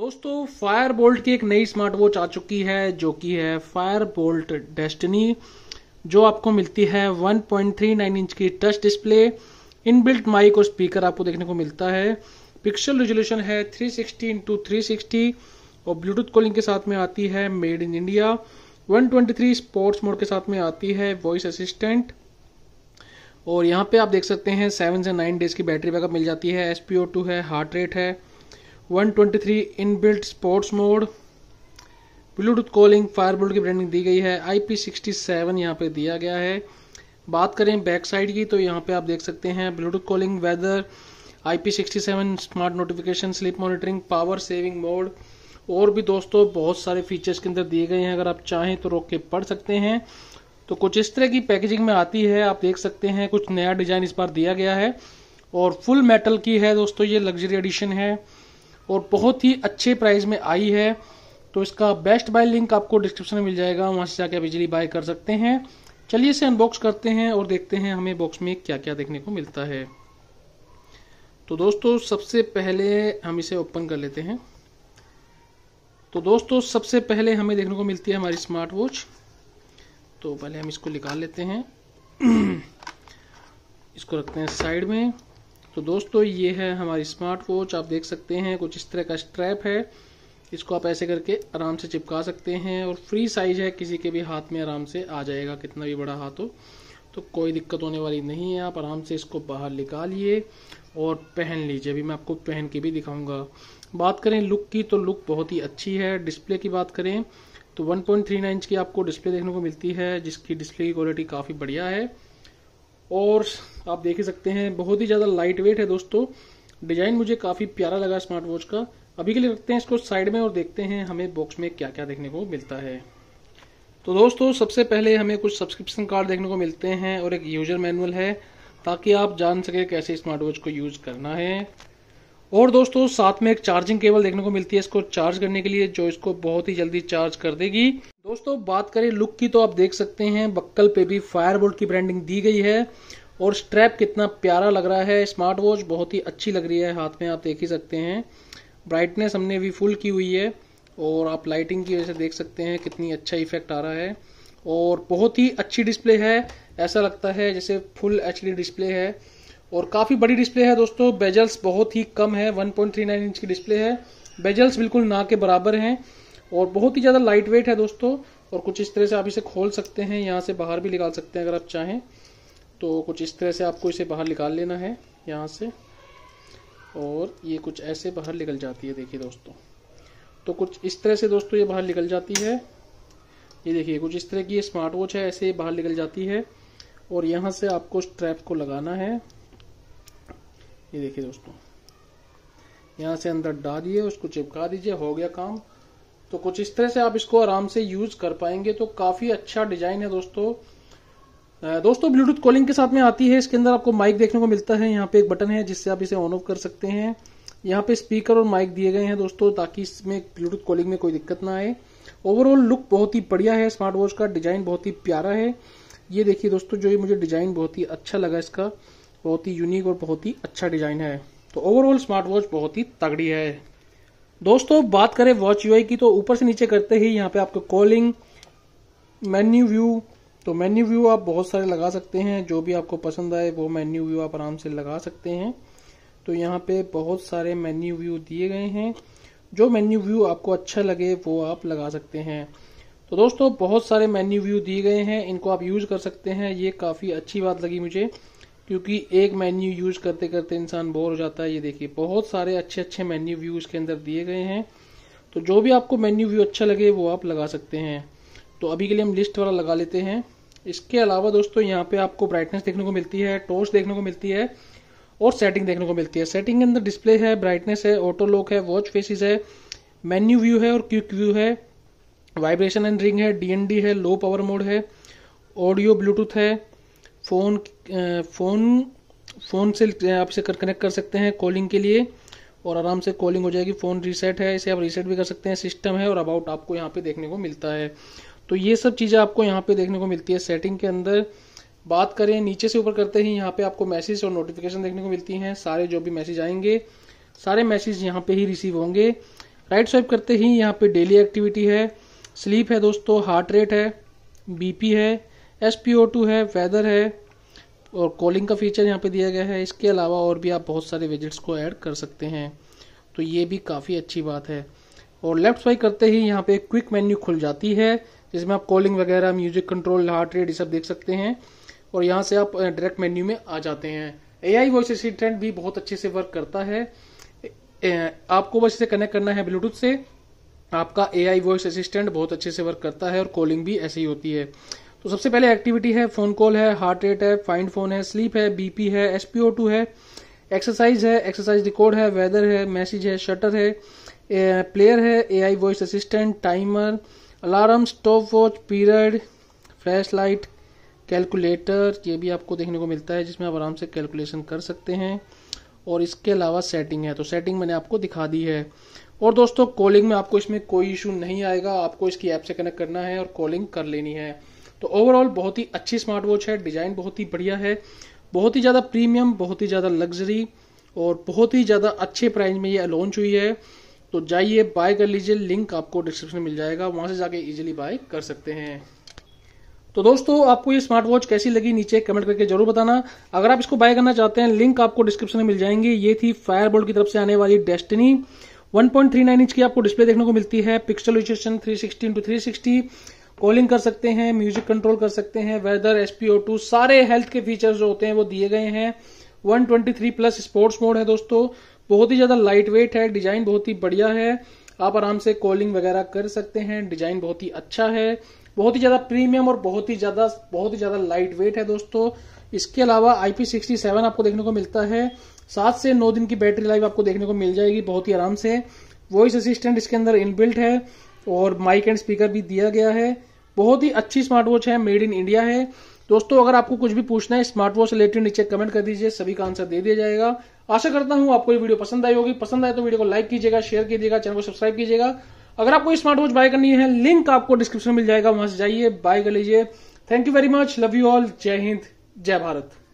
दोस्तों Fire Boltt की एक नई स्मार्ट वॉच आ चुकी है जो कि है फायर बोल्ट डेस्टनी जो आपको मिलती है 1.39 इंच की टच डिस्प्ले इनबिल्ट माइक और स्पीकर आपको देखने को मिलता है पिक्सल रेजोल्यूशन है 360 सिक्सटी इंटू थ्री और ब्लूटूथ कॉलिंग के साथ में आती है made in India 123 sports mode के साथ में आती है वॉइस असिस्टेंट और यहाँ पे आप देख सकते हैं सेवन से नाइन डेज की बैटरी बैकअप मिल जाती है एस है हार्ट रेट है 123 inbuilt sports mode Bluetooth calling Fireboltt की ब्रांडिंग दी गई है आई पी सिक्सटी सेवन यहाँ पर दिया गया है बात करें बैक साइड की तो यहाँ पे आप देख सकते हैं Bluetooth calling weather I P sixty seven smart notification sleep monitoring power saving mode और भी दोस्तों बहुत सारे फीचर्स के अंदर दिए गए हैं अगर आप चाहें तो रोक के पढ़ सकते हैं तो कुछ इस तरह की पैकेजिंग में आती है आप देख सकते हैं कुछ नया डिज़ाइन इस बार दिया गया है और फुल मेटल की है दोस्तों ये लग्जरी एडिशन है और बहुत ही अच्छे प्राइस में आई है तो इसका बेस्ट बाय लिंक आपको डिस्क्रिप्शन में मिल जाएगा वहाँ से जाके आप इजिली बाय कर सकते हैं चलिए इसे अनबॉक्स करते हैं और देखते हैं हमें बॉक्स में क्या क्या देखने को मिलता है तो दोस्तों सबसे पहले हम इसे ओपन कर लेते हैं तो दोस्तों सबसे पहले हमें देखने को मिलती है हमारी स्मार्ट वॉच तो पहले हम इसको निकाल लेते हैं इसको रखते हैं साइड में तो दोस्तों ये है हमारी स्मार्ट वॉच आप देख सकते हैं कुछ इस तरह का स्ट्रैप है इसको आप ऐसे करके आराम से चिपका सकते हैं और फ्री साइज है किसी के भी हाथ में आराम से आ जाएगा कितना भी बड़ा हाथ हो तो कोई दिक्कत होने वाली नहीं है आप आराम से इसको बाहर निकालिए और पहन लीजिए अभी मैं आपको पहन के भी दिखाऊंगा बात करें लुक की तो लुक बहुत ही अच्छी है डिस्प्ले की बात करें तो 1.39 इंच की आपको डिस्प्ले देखने को मिलती है जिसकी डिस्प्ले की क्वालिटी काफ़ी बढ़िया है और आप देख ही सकते हैं बहुत ही ज़्यादा लाइट वेट है दोस्तों डिज़ाइन मुझे काफ़ी प्यारा लगा स्मार्ट वॉच का अभी के लिए रखते हैं इसको साइड में और देखते हैं हमें बॉक्स में क्या क्या देखने को मिलता है तो दोस्तों सबसे पहले हमें कुछ सब्सक्रिप्शन कार्ड देखने को मिलते हैं और एक यूजर मैनुअल है ताकि आप जान सके कैसे स्मार्ट वॉच को यूज करना है और दोस्तों साथ में एक चार्जिंग केबल देखने को मिलती है इसको चार्ज करने के लिए जो इसको बहुत ही जल्दी चार्ज कर देगी दोस्तों बात करें लुक की तो आप देख सकते हैं बक्कल पे भी फायर की ब्रांडिंग दी गई है और स्ट्रैप कितना प्यारा लग रहा है स्मार्ट वॉच बहुत ही अच्छी लग रही है हाथ में आप देख ही सकते हैं ब्राइटनेस हमने भी फुल की हुई है और आप लाइटिंग की वजह से देख सकते हैं कितनी अच्छा इफेक्ट आ रहा है और बहुत ही अच्छी डिस्प्ले है ऐसा लगता है जैसे फुल एच डिस्प्ले है और काफ़ी बड़ी डिस्प्ले है दोस्तों बेजल्स बहुत ही कम है 1.39 इंच की डिस्प्ले है बेजल्स बिल्कुल ना के बराबर हैं और बहुत ही ज़्यादा लाइट वेट है दोस्तों और कुछ इस तरह से आप इसे खोल सकते हैं यहाँ से बाहर भी निकाल सकते हैं अगर आप चाहें तो कुछ इस तरह से आपको इसे बाहर निकाल लेना है यहाँ से और ये कुछ ऐसे बाहर निकल जाती है देखिए दोस्तों तो कुछ इस तरह से दोस्तों ये बाहर निकल जाती है ये देखिए कुछ इस तरह की ये स्मार्ट वॉच है ऐसे बाहर निकल जाती है और यहाँ से आपको स्ट्रैप को लगाना है ये देखिए दोस्तों यहाँ से अंदर डालिए उसको चिपका दीजिए हो गया काम तो कुछ इस तरह से आप इसको आराम से यूज कर पाएंगे तो काफी अच्छा डिजाइन है दोस्तों दोस्तों ब्लूटूथ कॉलिंग के साथ में आती है इसके अंदर आपको माइक देखने को मिलता है यहाँ पे एक बटन है जिससे आप इसे ऑन ऑफ कर सकते हैं यहाँ पे स्पीकर और माइक दिए गए हैं दोस्तों ताकि इसमें ब्लूटूथ कॉलिंग में कोई दिक्कत ना आए ओवरऑल लुक बहुत ही बढ़िया है स्मार्ट वॉच का डिजाइन बहुत ही प्यारा है ये देखिए दोस्तों जो ये मुझे डिजाइन बहुत ही अच्छा लगा इसका बहुत ही यूनिक और बहुत ही अच्छा डिज़ाइन है तो ओवरऑल स्मार्ट वॉच बहुत ही तगड़ी है दोस्तों बात करें वॉच यूआई की तो ऊपर से नीचे करते ही यहाँ पे आपको कॉलिंग मेन्यू व्यू तो मेन्यू व्यू आप बहुत सारे लगा सकते हैं जो भी आपको पसंद आए वो मेन्यू व्यू आप आराम से लगा सकते हैं तो यहाँ पे बहुत सारे मेन्यू व्यू दिए गए हैं जो मेन्यू व्यू आपको अच्छा लगे वो आप लगा सकते हैं तो दोस्तों बहुत सारे मेन्यू व्यू दिए गए हैं इनको आप यूज कर सकते हैं ये काफ़ी अच्छी बात लगी मुझे क्योंकि एक मेन्यू यूज करते करते इंसान बोर हो जाता है ये देखिए बहुत सारे अच्छे अच्छे मेन्यू व्यू इसके अंदर दिए गए हैं तो जो भी आपको मेन्यू व्यू अच्छा लगे वो आप लगा सकते हैं तो अभी के लिए हम लिस्ट वाला लगा लेते हैं इसके अलावा दोस्तों यहाँ पे आपको ब्राइटनेस देखने को मिलती है टोर्च देखने को मिलती है और सेटिंग देखने को मिलती है सेटिंग के अंदर डिस्प्ले है ब्राइटनेस है ऑटो लॉक है वॉच फेसिस है मेन्यू व्यू है और क्विक व्यू है वाइब्रेशन एंड रिंग है डीएनडी है लो पावर मोड है ऑडियो ब्लूटूथ है फ़ोन फ़ोन फ़ोन से आप इसे कनेक्ट कर सकते हैं कॉलिंग के लिए और आराम से कॉलिंग हो जाएगी फ़ोन रीसेट है इसे आप रीसेट भी कर सकते हैं सिस्टम है और अबाउट आपको यहाँ पे देखने को मिलता है तो ये सब चीज़ें आपको यहाँ पे देखने को मिलती है सेटिंग के अंदर बात करें नीचे से ऊपर करते ही यहाँ पे आपको मैसेज और नोटिफिकेशन देखने को मिलती हैं सारे जो भी मैसेज आएंगे सारे मैसेज यहाँ पे ही रिसीव होंगे राइट स्वाइप करते ही यहाँ पे डेली एक्टिविटी है स्लीप है दोस्तों हार्ट रेट है बीपी है एस पी ओ टू है वेदर है और कॉलिंग का फीचर यहाँ पे दिया गया है इसके अलावा और भी आप बहुत सारे विजिट्स को ऐड कर सकते हैं तो ये भी काफ़ी अच्छी बात है और लेफ्ट स्वाइप करते ही यहाँ पे क्विक मेन्यू खुल जाती है जिसमें आप कॉलिंग वगैरह म्यूजिक कंट्रोल हार्ट रेट ये सब देख सकते हैं और यहाँ से आप डायरेक्ट मेन्यू में आ जाते हैं ए आई वॉइस असिस्टेंट भी बहुत अच्छे से वर्क करता है आपको बस इसे कनेक्ट करना है ब्लूटूथ से आपका ए आई वॉइस असिस्टेंट बहुत अच्छे से वर्क करता है और कॉलिंग भी ऐसे ही होती है तो सबसे पहले एक्टिविटी है फोन कॉल है हार्ट रेट है फाइंड फोन है स्लीप है बीपी है एस टू है एक्सरसाइज है एक्सरसाइज रिकॉर्ड है वेदर है मैसेज है शटर है प्लेयर है A I voice assistant timer alarm stopwatch period flashlight calculator ये भी आपको देखने को मिलता है जिसमें आप आराम से कैलकुलेशन कर सकते हैं और इसके अलावा सेटिंग है तो सेटिंग मैंने आपको दिखा दी है और दोस्तों कॉलिंग में आपको इसमें कोई इशू नहीं आएगा आपको इसकी ऐप से कनेक्ट करना है और कॉलिंग कर लेनी है तो ओवरऑल बहुत ही अच्छी स्मार्ट वॉच है डिज़ाइन बहुत ही बढ़िया है बहुत ही ज़्यादा प्रीमियम बहुत ही ज़्यादा लग्जरी और बहुत ही ज़्यादा अच्छे प्राइस में ये लॉन्च हुई है तो जाइए बाय कर लीजिए लिंक आपको डिस्क्रिप्शन में मिल जाएगा वहां से जाके इजीली बाय कर सकते हैं तो दोस्तों आपको ये स्मार्ट वॉच कैसी लगी नीचे कमेंट करके जरूर बताना अगर आप इसको बाय करना चाहते हैं लिंक आपको डिस्क्रिप्शन में मिल जाएंगे ये थी फायर की तरफ से आने वाली डेस्टिनी 1.39 इंच की आपको डिस्प्ले देखने को मिलती है pixel resolution three sixty calling कर सकते हैं म्यूजिक कंट्रोल कर सकते हैं वेदर एसपीओ टू सारे हेल्थ के फीचर्स जो होते हैं वो दिए गए हैं 123 प्लस स्पोर्ट्स मोड है दोस्तों बहुत ही ज़्यादा लाइट वेट है डिजाइन बहुत ही बढ़िया है आप आराम से कॉलिंग वगैरह कर सकते हैं डिजाइन बहुत ही अच्छा है बहुत ही ज़्यादा प्रीमियम और बहुत ही ज़्यादा बहुत ही ज़्यादा लाइट वेट है दोस्तों इसके अलावा IP67 आपको देखने को मिलता है सात से नौ दिन की बैटरी लाइफ आपको देखने को मिल जाएगी बहुत ही आराम से वॉइस असिस्टेंट इसके अंदर इनबिल्ट है और माइक एंड स्पीकर भी दिया गया है बहुत ही अच्छी स्मार्ट वॉच है मेड इन इंडिया है दोस्तों अगर आपको कुछ भी पूछना है स्मार्ट वॉच रिलेटेड नीचे कमेंट कर दीजिए सभी का आंसर दे दिया जाएगा आशा करता हूं आपको ये वीडियो पसंद आई होगी पसंद आए तो वीडियो को लाइक कीजिएगा शेयर कीजिएगा चैनल को सब्सक्राइब कीजिएगा अगर आपको स्मार्ट वॉच बाय करनी है लिंक आपको डिस्क्रिप्शन मिल जाएगा वहां से जाइए बाय कर लीजिए thank you very much love you all जय हिंद जय भारत